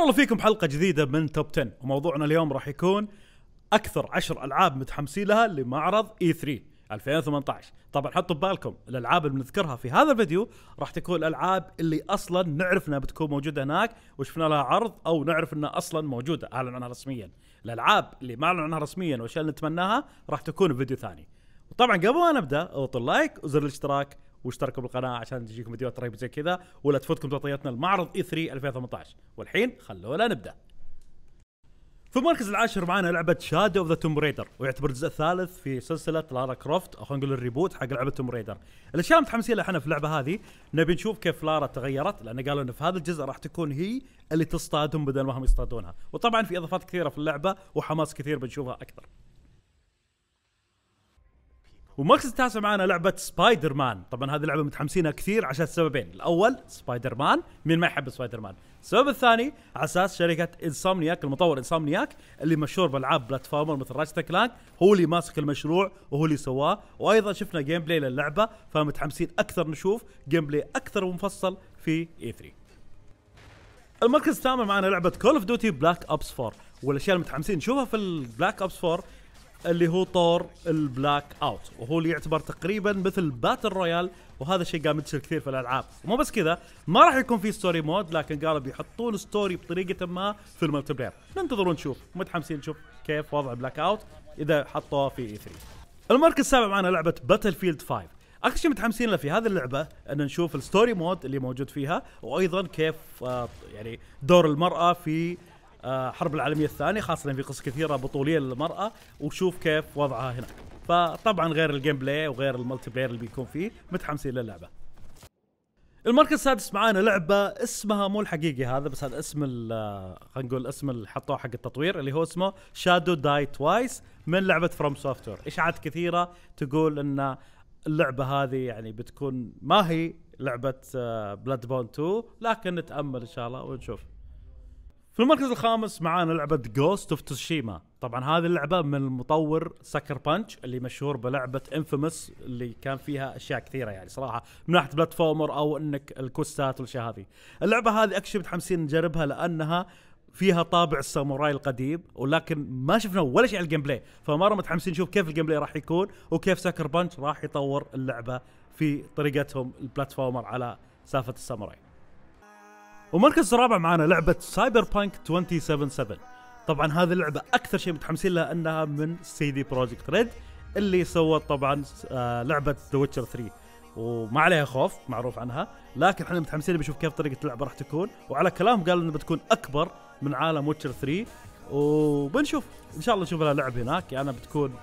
حياكم الله فيكم حلقه جديده من توب 10 وموضوعنا اليوم راح يكون اكثر 10 العاب متحمسين لها لمعرض اي 3 2018 طبعا حطوا ببالكم الالعاب اللي بنذكرها في هذا الفيديو راح تكون الالعاب اللي اصلا نعرف انها بتكون موجوده هناك وشفنا لها عرض او نعرف انها اصلا موجوده اعلن عنها رسميا الالعاب اللي ما اعلن عنها رسميا والاشياء اللي نتمناها راح تكون في فيديو ثاني وطبعا قبل ما نبدا اضغطوا اللايك وزر الاشتراك واشتركوا بالقناه عشان تجيكم فيديوهات رهيبه زي كذا ولا تفوتكم تغطيتنا المعرض اي 3 2018 والحين خلونا نبدا في المركز العاشر معانا لعبة شادو اوف ذا توم ريدر ويعتبر الجزء الثالث في سلسلة لارا كروفت او خلينا نقول الريبوت حق لعبة توم ريدر. الاشياء المتحمسين لها احنا في اللعبة هذه نبي نشوف كيف لارا تغيرت لان قالوا انه في هذا الجزء راح تكون هي اللي تصطادهم بدل ما هم يصطادونها، وطبعا في اضافات كثيرة في اللعبة وحماس كثير بنشوفها اكثر. والمركز التاسع معنا لعبه سبايدر مان طبعا هذه اللعبه متحمسينها كثير عشان سببين الاول سبايدر مان مين ما يحب سبايدر مان السبب الثاني على اساس شركه انسومنياك المطور انسومنياك اللي مشهور بالعاب بلاتفورمر مثل راجت كلانك هو اللي ماسك المشروع وهو اللي سواه وايضا شفنا جيم بلاي للعبه فمتحمسين اكثر نشوف جيم بلاي اكثر ومفصل في اي e 3 المركز الثامن معنا لعبه كول اوف ديوتي بلاك اوبس 4 والاشياء المتحمسين نشوفها في البلاك اوبس 4 اللي هو طور البلاك اوت وهو اللي يعتبر تقريبا مثل باتل رويال وهذا الشيء قام ينتشر كثير في الالعاب ومو بس كذا ما راح يكون في ستوري مود لكن قالوا بيحطون ستوري بطريقه ما في الملتي بلاير ننتظر ونشوف متحمسين نشوف كيف وضع بلاك اوت اذا حطوها في اي e 3 المركز السابع معنا لعبه باتل فيلد 5 اكثر شيء متحمسين له في هذه اللعبه ان نشوف الستوري مود اللي موجود فيها وايضا كيف آه، يعني دور المراه في الحرب آه، العالميه الثانيه خاصه في قصص كثيره بطوليه للمراه وشوف كيف وضعها هناك فطبعا غير الجيم بلاي وغير الملتي بلاير اللي بيكون فيه متحمسين للعبه المركز السادس معانا لعبه اسمها مو الحقيقي هذا بس هذا اسم آه، خلينا نقول اسم اللي حطوه حق التطوير اللي هو اسمه شادو داي توايس من لعبه فروم سوفت وير اشاعات كثيره تقول ان اللعبه هذه يعني بتكون ما هي لعبه بلاد بون 2 لكن نتامل ان شاء الله ونشوف في المركز الخامس معانا لعبه جوست اوف توشيما طبعا هذه اللعبه من المطور سكر بانش اللي مشهور بلعبه انفيمس اللي كان فيها اشياء كثيره يعني صراحه من ناحيه بلاتفورمر او انك الكوستات والاشياء هذه اللعبه هذه اكشن متحمسين نجربها لانها فيها طابع الساموراي القديم ولكن ما شفنا ولا شيء على الجيم بلاي فمره متحمسين نشوف كيف الجيم بلاي راح يكون وكيف سكر بانش راح يطور اللعبه في طريقتهم البلاتفورمر على سالفه الساموراي ومركز الرابع معنا لعبه سايبر بانك 2077 طبعا هذه اللعبه اكثر شيء متحمسين لها انها من سي دي بروجكت ريد اللي سوت طبعا آه، لعبه ذا ويتشر 3 وما عليها خوف معروف عنها لكن احنا متحمسين بنشوف كيف طريقه اللعبه راح تكون وعلى كلام قالوا انها بتكون اكبر من عالم ويتشر 3 وبنشوف ان شاء الله نشوف لها لعب هناك يعني بتكون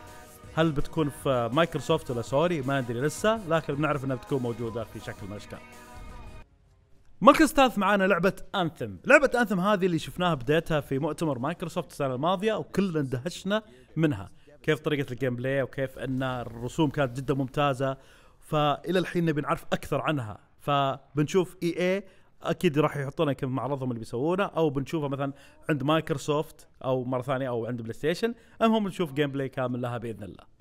هل بتكون في مايكروسوفت ولا سوري ما ادري لسه لكن بنعرف انها بتكون موجوده في شكل من الاشكال مركز ثالث معانا لعبه انثم لعبه انثم هذه اللي شفناها بدايتها في مؤتمر مايكروسوفت السنه الماضيه وكلنا اندهشنا منها كيف طريقه الجيم بلاي وكيف ان الرسوم كانت جدا ممتازه فالى الحين نبي نعرف اكثر عنها فبنشوف اي اي اكيد راح يحطونها يمكن معرضهم اللي بيسوونه او بنشوفها مثلا عند مايكروسوفت او مره ثانيه او عند بلاي ستيشن المهم نشوف جيم بلاي كامل لها باذن الله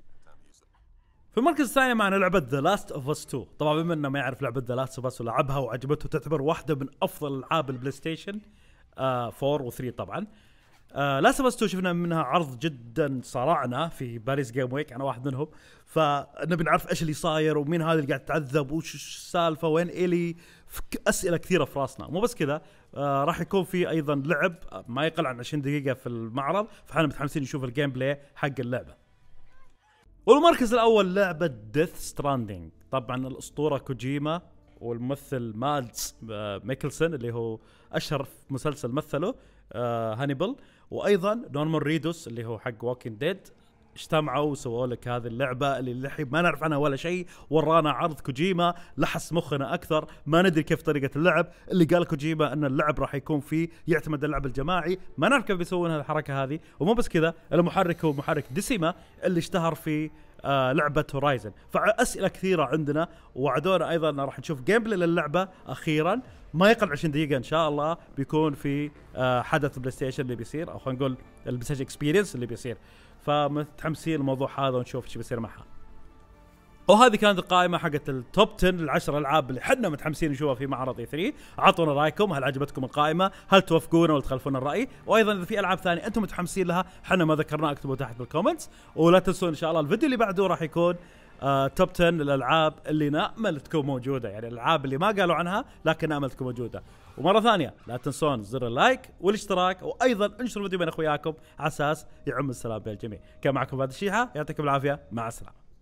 في المركز الثاني معنا لعبة ذا لاست اوف اس 2 طبعا بما انه ما يعرف لعبة ذا لاست اوف اس ولعبها وعجبته تعتبر واحدة من افضل العاب البلاي ستيشن 4 آه، و3 طبعا لاست اوف اس 2 شفنا منها عرض جدا صرعنا في باريس جيم ويك انا واحد منهم فنبي نعرف ايش اللي صاير ومين هذا اللي قاعد تعذب وش السالفه وين الي اسئله كثيره في راسنا مو بس كذا آه راح يكون في ايضا لعب آه، ما يقل عن 20 دقيقه في المعرض فاحنا متحمسين نشوف الجيم بلاي حق اللعبه والمركز الاول لعبه ديث ستراندنج طبعا الاسطوره كوجيما والممثل مادز آه، ميكلسون اللي هو اشهر مسلسل مثله آه، هانيبل وايضا نورمان ريدوس اللي هو حق ووكينج ديد اجتمعوا وسووا لك هذه اللعبه اللي للحين ما نعرف عنها ولا شيء ورانا عرض كوجيما لحس مخنا اكثر ما ندري كيف طريقه اللعب اللي قال كوجيما ان اللعب راح يكون فيه يعتمد اللعب الجماعي ما نعرف كيف بيسوون الحركه هذه ومو بس كذا المحرك هو محرك ديسيما اللي اشتهر في آه لعبه هورايزن فاسئله كثيره عندنا وعدونا ايضا راح نشوف جيم بلاي للعبه اخيرا ما يقل 20 دقيقه ان شاء الله بيكون في آه حدث بلاي ستيشن اللي بيصير او خلينا نقول البلاي ستيشن اكسبيرينس اللي بيصير فمتحمسين الموضوع هذا ونشوف ايش بيصير معها وهذه كانت القائمة حقت التوب 10 العشر العاب اللي حنا متحمسين نشوفها في معرض اي e 3 اعطونا رايكم هل عجبتكم القائمة هل توافقونا ولا تخالفون الرأي وايضا اذا في العاب ثانية انتم متحمسين لها حنا ما ذكرناها اكتبوا تحت بالكومنتس ولا تنسون ان شاء الله الفيديو اللي بعده راح يكون آه توب 10 الالعاب اللي نامل تكون موجوده يعني الالعاب اللي ما قالوا عنها لكن نامل تكون موجوده ومره ثانيه لا تنسون زر اللايك والاشتراك وايضا انشروا الفيديو بين اخوياكم على اساس يعم السلام بين الجميع كان معكم فهد الشيحه يعطيكم العافيه مع السلامه